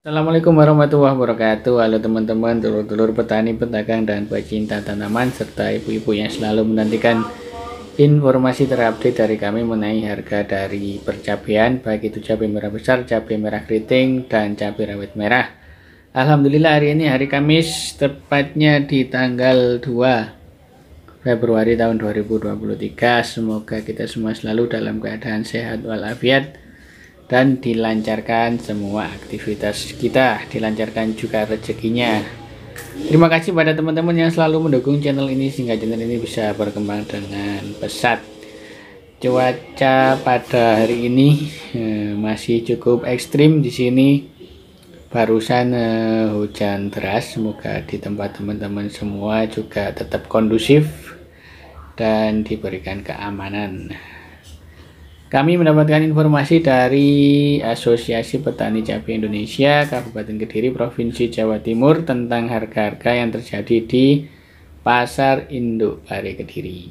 Assalamualaikum warahmatullahi wabarakatuh Halo teman-teman, telur-telur petani, pedagang, dan pecinta tanaman Serta ibu-ibu yang selalu menantikan informasi terupdate dari kami mengenai harga dari percabian Baik itu cabai merah besar, cabai merah keriting, dan cabai rawit merah Alhamdulillah hari ini hari Kamis Tepatnya di tanggal 2 Februari tahun 2023 Semoga kita semua selalu dalam keadaan sehat walafiat dan dilancarkan semua aktivitas kita, dilancarkan juga rezekinya. Terima kasih pada teman-teman yang selalu mendukung channel ini sehingga channel ini bisa berkembang dengan pesat. Cuaca pada hari ini eh, masih cukup ekstrim di sini. Barusan eh, hujan deras, semoga di tempat teman-teman semua juga tetap kondusif dan diberikan keamanan. Kami mendapatkan informasi dari Asosiasi Petani Cabai Indonesia Kabupaten Kediri Provinsi Jawa Timur tentang harga-harga yang terjadi di Pasar Induk Pare Kediri.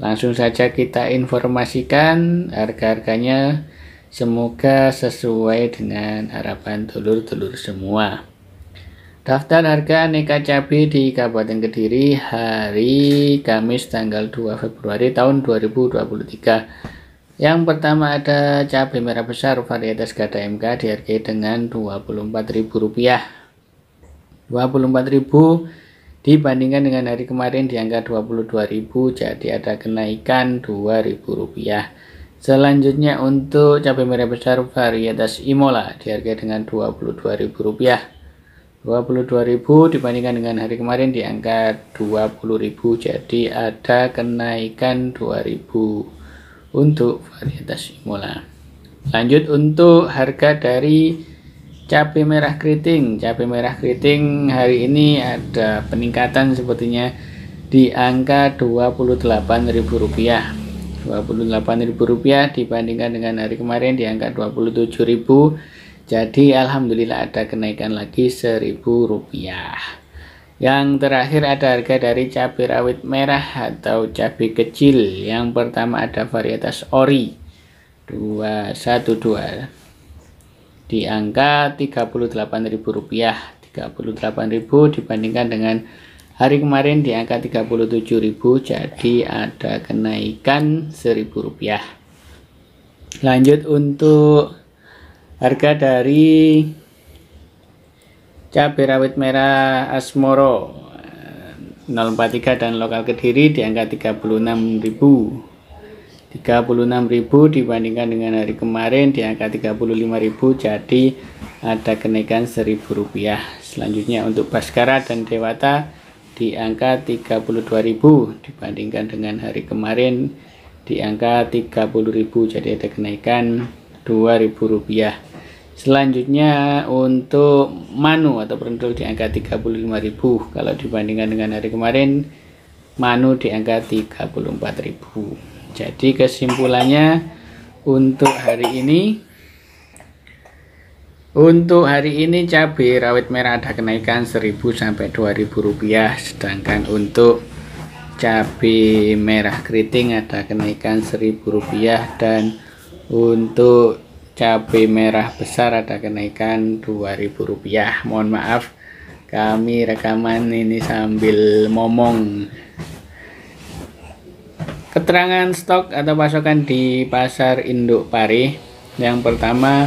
Langsung saja kita informasikan harga-harganya semoga sesuai dengan harapan telur-telur semua. Daftar harga aneka cabai di Kabupaten Kediri hari Kamis tanggal 2 Februari tahun 2023. Yang pertama ada cabai merah besar varietas Gada MK dihargai dengan Rp24.000. Rp24.000 dibandingkan dengan hari kemarin di angka Rp22.000 jadi ada kenaikan Rp2.000. Selanjutnya untuk cabai merah besar varietas Imola dihargai dengan Rp22.000. 22.000 dibandingkan dengan hari kemarin di angka 20.000 jadi ada kenaikan 2.000 untuk varietas Imola lanjut untuk harga dari cabai merah keriting cabai merah keriting hari ini ada peningkatan sepertinya di angka 28000 rupiah 28000 rupiah dibandingkan dengan hari kemarin di angka 27000 jadi alhamdulillah ada kenaikan lagi seribu rupiah. Yang terakhir ada harga dari cabai rawit merah atau cabai kecil. Yang pertama ada varietas ori 212 di angka Rp38.000. rupiah. 38000 dibandingkan dengan hari kemarin di angka 37.000 jadi ada kenaikan rp rupiah. Lanjut untuk harga dari cabai rawit merah Asmoro 043 eh, dan lokal Kediri di angka 36.000 36.000 dibandingkan dengan hari kemarin di angka 35.000 jadi ada kenaikan Rp1.000 selanjutnya untuk Baskara dan Dewata di angka 32.000 dibandingkan dengan hari kemarin di angka 30.000 jadi ada kenaikan 2000 rupiah selanjutnya untuk Manu atau perendul di angka 35.000 kalau dibandingkan dengan hari kemarin Manu di angka 34.000 jadi kesimpulannya untuk hari ini untuk hari ini cabai rawit merah ada kenaikan 1000 sampai 2000 rupiah sedangkan untuk cabai merah keriting ada kenaikan 1000 rupiah dan untuk cabai merah besar ada kenaikan Rp2.000. Mohon maaf kami rekaman ini sambil momong. Keterangan stok atau pasokan di pasar induk pari. Yang pertama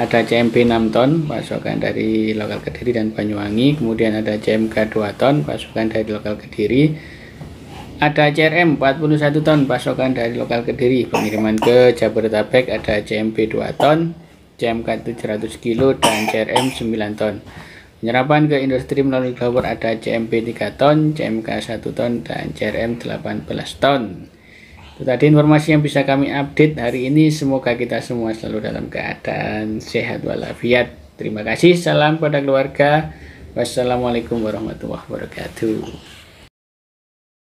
ada CMB 6 ton pasokan dari lokal Kediri dan Banyuwangi, kemudian ada CMK 2 ton pasokan dari lokal Kediri ada CRM 41 ton pasokan dari lokal Kediri pengiriman ke Jabodetabek ada CMP 2 ton CMK 700 kilo dan CRM 9 ton penyerapan ke industri melalui Bawor ada CMP 3 ton CMK 1 ton dan CRM 18 ton itu tadi informasi yang bisa kami update hari ini semoga kita semua selalu dalam keadaan sehat walafiat terima kasih salam pada keluarga wassalamualaikum warahmatullahi wabarakatuh